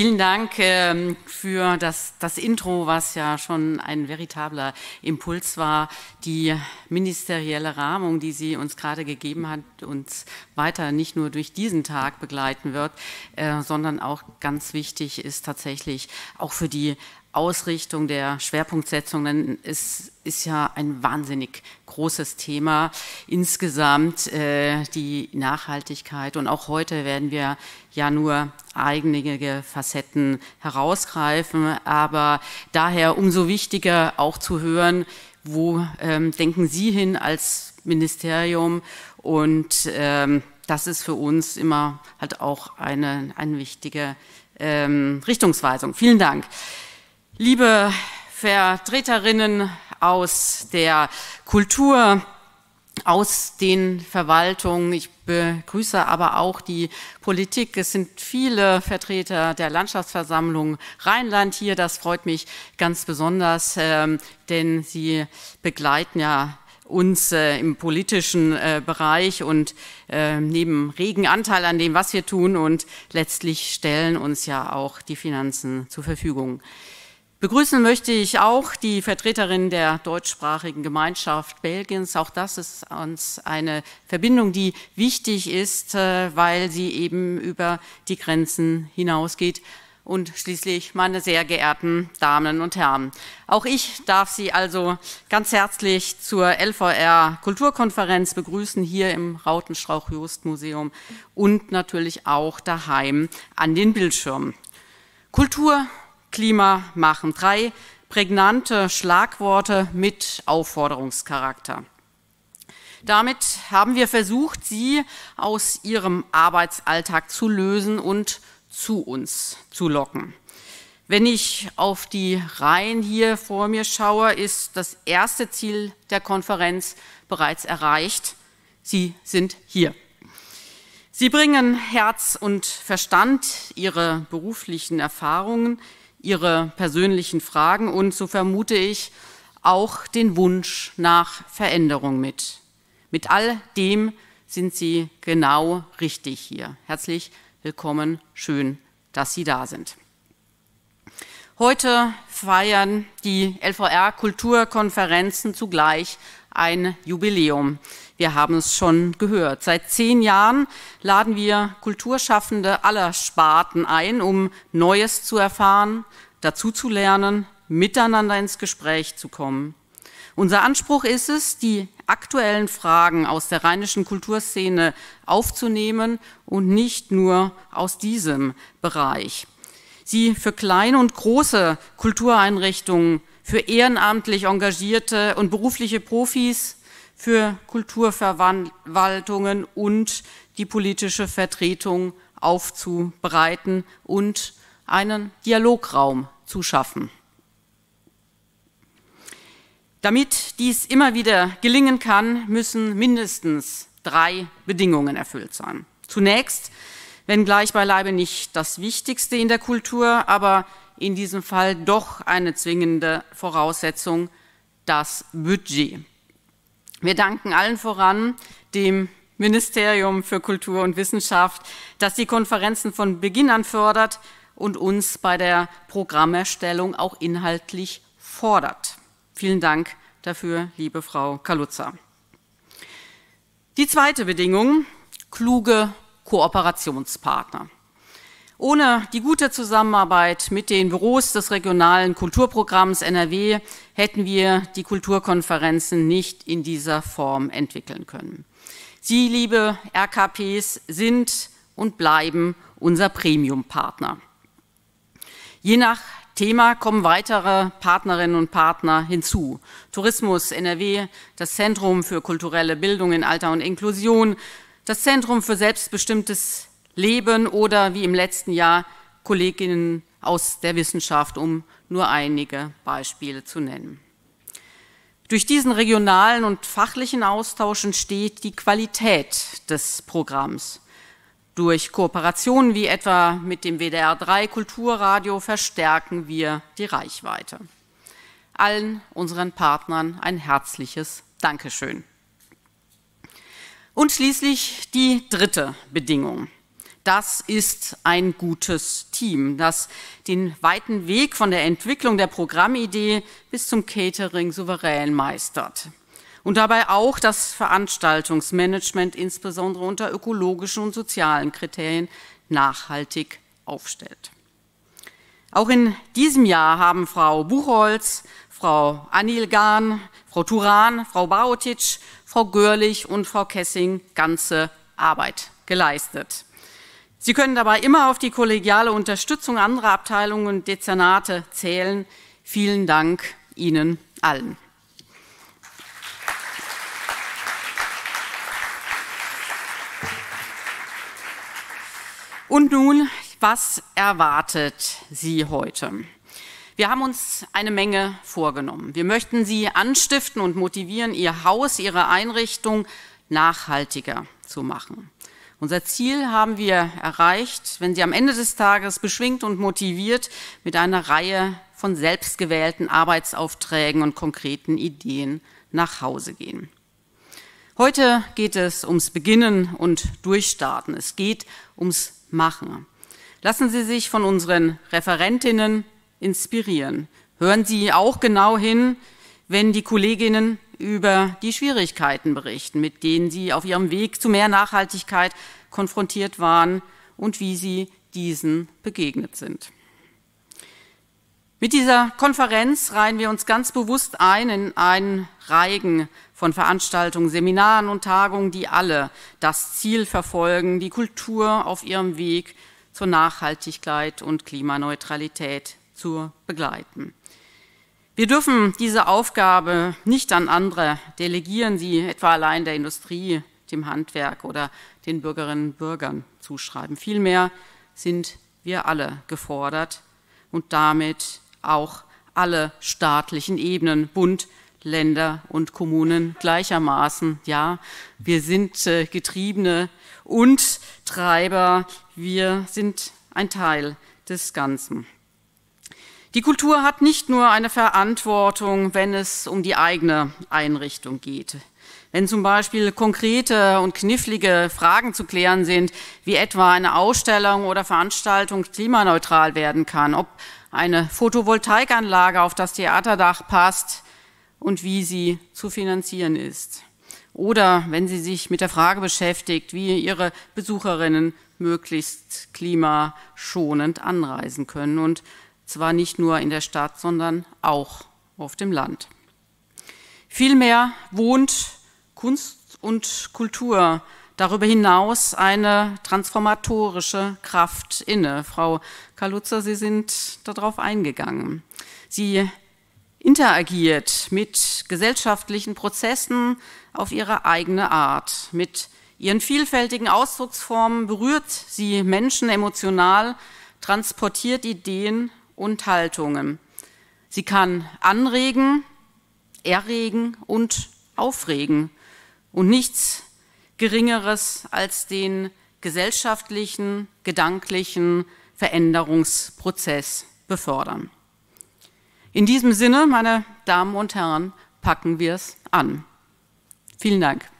Vielen Dank ähm, für das, das, Intro, was ja schon ein veritabler Impuls war, die ministerielle Rahmung, die Sie uns gerade gegeben hat, uns weiter nicht nur durch diesen Tag begleiten wird, äh, sondern auch ganz wichtig ist tatsächlich auch für die Ausrichtung der Schwerpunktsetzung, denn es ist ja ein wahnsinnig großes Thema insgesamt, äh, die Nachhaltigkeit. Und auch heute werden wir ja nur eigene Facetten herausgreifen, aber daher umso wichtiger auch zu hören, wo ähm, denken Sie hin als Ministerium und ähm, das ist für uns immer halt auch eine, eine wichtige ähm, Richtungsweisung. Vielen Dank. Liebe Vertreterinnen aus der Kultur, aus den Verwaltungen. Ich begrüße aber auch die Politik. Es sind viele Vertreter der Landschaftsversammlung Rheinland hier. Das freut mich ganz besonders, ähm, denn sie begleiten ja uns äh, im politischen äh, Bereich und ähm, neben regen Anteil an dem, was wir tun und letztlich stellen uns ja auch die Finanzen zur Verfügung. Begrüßen möchte ich auch die Vertreterin der deutschsprachigen Gemeinschaft Belgiens. Auch das ist uns eine Verbindung, die wichtig ist, äh, weil sie eben über die Grenzen hinausgeht. Und schließlich meine sehr geehrten Damen und Herren. Auch ich darf Sie also ganz herzlich zur LVR Kulturkonferenz begrüßen, hier im Rautenstrauch-Jost-Museum und natürlich auch daheim an den Bildschirmen. Kultur Klima machen. Drei prägnante Schlagworte mit Aufforderungscharakter. Damit haben wir versucht, sie aus ihrem Arbeitsalltag zu lösen und zu uns zu locken. Wenn ich auf die Reihen hier vor mir schaue, ist das erste Ziel der Konferenz bereits erreicht. Sie sind hier. Sie bringen Herz und Verstand, ihre beruflichen Erfahrungen, ihre persönlichen Fragen und, so vermute ich, auch den Wunsch nach Veränderung mit. Mit all dem sind Sie genau richtig hier. Herzlich willkommen, schön, dass Sie da sind. Heute feiern die LVR Kulturkonferenzen zugleich ein Jubiläum. Wir haben es schon gehört. Seit zehn Jahren laden wir Kulturschaffende aller Sparten ein, um Neues zu erfahren, dazuzulernen, miteinander ins Gespräch zu kommen. Unser Anspruch ist es, die aktuellen Fragen aus der rheinischen Kulturszene aufzunehmen und nicht nur aus diesem Bereich. Sie für kleine und große Kultureinrichtungen für ehrenamtlich engagierte und berufliche Profis, für Kulturverwaltungen und die politische Vertretung aufzubereiten und einen Dialograum zu schaffen. Damit dies immer wieder gelingen kann, müssen mindestens drei Bedingungen erfüllt sein. Zunächst, wenngleich beileibe nicht das Wichtigste in der Kultur, aber in diesem Fall doch eine zwingende Voraussetzung, das Budget. Wir danken allen voran dem Ministerium für Kultur und Wissenschaft, das die Konferenzen von Beginn an fördert und uns bei der Programmerstellung auch inhaltlich fordert. Vielen Dank dafür, liebe Frau Kaluza. Die zweite Bedingung, kluge Kooperationspartner. Ohne die gute Zusammenarbeit mit den Büros des regionalen Kulturprogramms NRW hätten wir die Kulturkonferenzen nicht in dieser Form entwickeln können. Sie, liebe RKPs, sind und bleiben unser Premium-Partner. Je nach Thema kommen weitere Partnerinnen und Partner hinzu. Tourismus NRW, das Zentrum für kulturelle Bildung in Alter und Inklusion, das Zentrum für selbstbestimmtes leben oder wie im letzten Jahr Kolleginnen aus der Wissenschaft, um nur einige Beispiele zu nennen. Durch diesen regionalen und fachlichen Austausch entsteht die Qualität des Programms. Durch Kooperationen wie etwa mit dem WDR 3 Kulturradio verstärken wir die Reichweite. Allen unseren Partnern ein herzliches Dankeschön. Und schließlich die dritte Bedingung das ist ein gutes Team, das den weiten Weg von der Entwicklung der Programmidee bis zum Catering souverän meistert. Und dabei auch das Veranstaltungsmanagement insbesondere unter ökologischen und sozialen Kriterien nachhaltig aufstellt. Auch in diesem Jahr haben Frau Buchholz, Frau Anilgan, Frau Turan, Frau Baotic, Frau Görlich und Frau Kessing ganze Arbeit geleistet. Sie können dabei immer auf die kollegiale Unterstützung anderer Abteilungen und Dezernate zählen. Vielen Dank Ihnen allen. Und nun, was erwartet Sie heute? Wir haben uns eine Menge vorgenommen. Wir möchten Sie anstiften und motivieren, Ihr Haus, Ihre Einrichtung nachhaltiger zu machen. Unser Ziel haben wir erreicht, wenn Sie am Ende des Tages beschwingt und motiviert mit einer Reihe von selbstgewählten Arbeitsaufträgen und konkreten Ideen nach Hause gehen. Heute geht es ums Beginnen und Durchstarten. Es geht ums Machen. Lassen Sie sich von unseren Referentinnen inspirieren. Hören Sie auch genau hin, wenn die Kolleginnen über die Schwierigkeiten berichten, mit denen sie auf ihrem Weg zu mehr Nachhaltigkeit konfrontiert waren und wie sie diesen begegnet sind. Mit dieser Konferenz reihen wir uns ganz bewusst ein in einen Reigen von Veranstaltungen, Seminaren und Tagungen, die alle das Ziel verfolgen, die Kultur auf ihrem Weg zur Nachhaltigkeit und Klimaneutralität zu begleiten. Wir dürfen diese Aufgabe nicht an andere delegieren, sie etwa allein der Industrie, dem Handwerk oder den Bürgerinnen und Bürgern zuschreiben. Vielmehr sind wir alle gefordert und damit auch alle staatlichen Ebenen, Bund, Länder und Kommunen gleichermaßen. Ja, wir sind äh, Getriebene und Treiber, wir sind ein Teil des Ganzen. Die Kultur hat nicht nur eine Verantwortung, wenn es um die eigene Einrichtung geht. Wenn zum Beispiel konkrete und knifflige Fragen zu klären sind, wie etwa eine Ausstellung oder Veranstaltung klimaneutral werden kann, ob eine Photovoltaikanlage auf das Theaterdach passt und wie sie zu finanzieren ist. Oder wenn sie sich mit der Frage beschäftigt, wie ihre Besucherinnen möglichst klimaschonend anreisen können. Und zwar nicht nur in der Stadt, sondern auch auf dem Land. Vielmehr wohnt Kunst und Kultur darüber hinaus eine transformatorische Kraft inne. Frau Kalutzer, Sie sind darauf eingegangen. Sie interagiert mit gesellschaftlichen Prozessen auf ihre eigene Art. Mit ihren vielfältigen Ausdrucksformen berührt sie Menschen emotional, transportiert Ideen und Haltungen. Sie kann anregen, erregen und aufregen und nichts Geringeres als den gesellschaftlichen, gedanklichen Veränderungsprozess befördern. In diesem Sinne, meine Damen und Herren, packen wir es an. Vielen Dank.